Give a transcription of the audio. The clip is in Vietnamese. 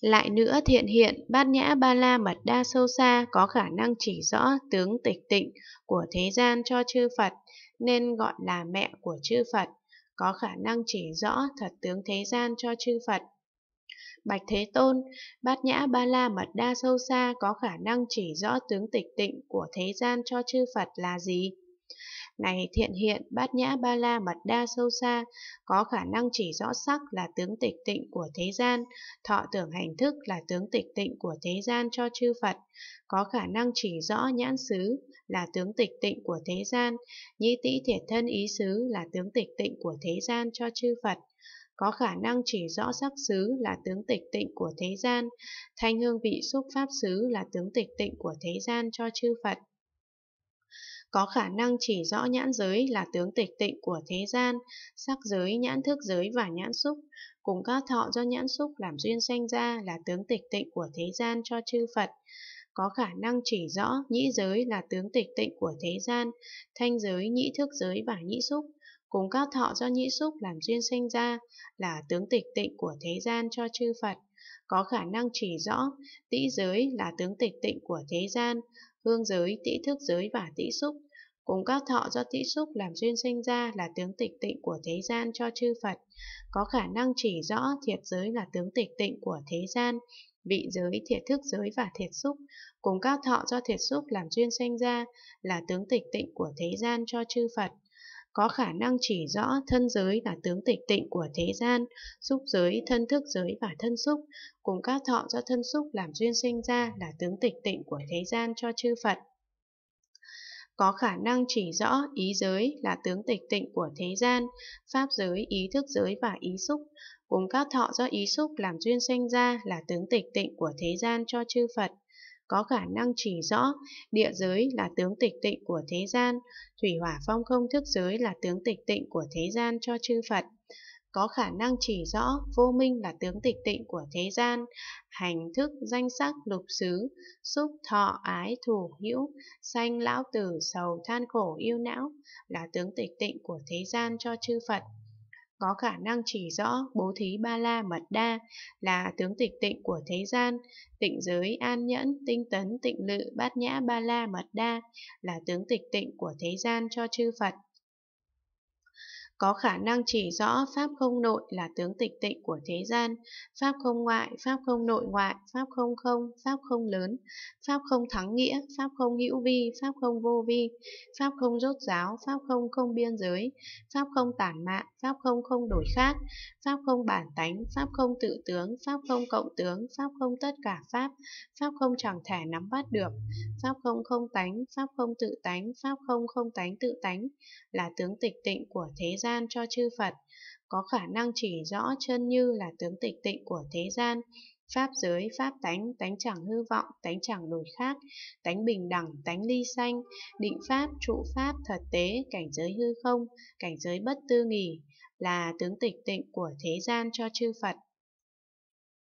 Lại nữa thiện hiện, bát nhã ba la mật đa sâu xa có khả năng chỉ rõ tướng tịch tịnh của thế gian cho chư Phật, nên gọi là mẹ của chư Phật, có khả năng chỉ rõ thật tướng thế gian cho chư Phật. Bạch Thế Tôn, bát nhã ba la mật đa sâu xa có khả năng chỉ rõ tướng tịch tịnh của thế gian cho chư Phật là gì? này thiện hiện bát nhã ba la mật đa sâu xa có khả năng chỉ rõ sắc là tướng tịch tịnh của thế gian thọ tưởng hành thức là tướng tịch tịnh của thế gian cho chư phật có khả năng chỉ rõ nhãn xứ là tướng tịch tịnh của thế gian nhĩ tĩ thiệt thân ý xứ là tướng tịch tịnh của thế gian cho chư phật có khả năng chỉ rõ sắc xứ là tướng tịch tịnh của thế gian, thanh hương vị xúc pháp xứ là tướng tịch tịnh của thế gian cho chư Phật có khả năng chỉ rõ nhãn giới là tướng tịch tịnh của thế gian, sắc giới, nhãn thức giới và nhãn xúc, cùng các thọ do nhãn xúc làm duyên sanh ra là tướng tịch tịnh của thế gian cho chư Phật có khả năng chỉ rõ nhĩ giới là tướng tịch tịnh của thế gian, thanh giới, nhĩ thức giới và nhĩ xúc, cùng các thọ do nhĩ xúc làm duyên sinh ra là tướng tịch tịnh của thế gian cho chư Phật có khả năng chỉ rõ tĩ giới là tướng tịch tịnh của thế gian, hương giới, tĩ thức giới và tĩ xúc. Cùng các thọ do tĩ xúc làm duyên sinh ra là tướng tịch tịnh của thế gian cho chư Phật, có khả năng chỉ rõ thiệt giới là tướng tịch tịnh của thế gian, vị giới, thiệt thức giới và thiệt xúc, cùng các thọ do thiệt xúc làm duyên sinh ra là tướng tịch tịnh của thế gian cho chư Phật có khả năng chỉ rõ thân giới là tướng tịch tịnh của thế gian, xúc giới, thân thức giới và thân xúc, cùng các thọ do thân xúc làm duyên sinh ra là tướng tịch tịnh của thế gian cho chư Phật có khả năng chỉ rõ ý giới là tướng tịch tịnh của thế gian, pháp giới, ý thức giới và ý xúc, cùng các thọ do ý xúc làm duyên sinh ra là tướng tịch tịnh của thế gian cho chư Phật có khả năng chỉ rõ địa giới là tướng tịch tịnh của thế gian, thủy hỏa phong không thức giới là tướng tịch tịnh của thế gian cho chư Phật có khả năng chỉ rõ vô minh là tướng tịch tịnh của thế gian, hành thức danh sắc lục xứ, xúc thọ ái thủ hữu, sanh lão tử sầu than khổ yêu não là tướng tịch tịnh của thế gian cho chư Phật có khả năng chỉ rõ bố thí ba la mật đa là tướng tịch tịnh của thế gian, tịnh giới an nhẫn, tinh tấn, tịnh lự, bát nhã ba la mật đa là tướng tịch tịnh của thế gian cho chư Phật có khả năng chỉ rõ pháp không nội là tướng tịch tịnh của thế gian, pháp không ngoại, pháp không nội ngoại, pháp không không, pháp không lớn, pháp không thắng nghĩa, pháp không hữu vi, pháp không vô vi, pháp không rốt giáo, pháp không không biên giới, pháp không tản mạn, pháp không không đổi khác, pháp không bản tánh, pháp không tự tướng, pháp không cộng tướng, pháp không tất cả pháp, pháp không chẳng thể nắm bắt được, Pháp không không tánh, Pháp không tự tánh, Pháp không không tánh tự tánh là tướng tịch tịnh của thế gian cho chư Phật, có khả năng chỉ rõ chân như là tướng tịch tịnh của thế gian, Pháp giới, pháp tánh, tánh chẳng hư vọng, tánh chẳng đổi khác, tánh bình đẳng, tánh ly xanh, định pháp, trụ pháp, thật tế, cảnh giới hư không, cảnh giới bất tư nghỉ, là tướng tịch tịnh của thế gian cho chư Phật.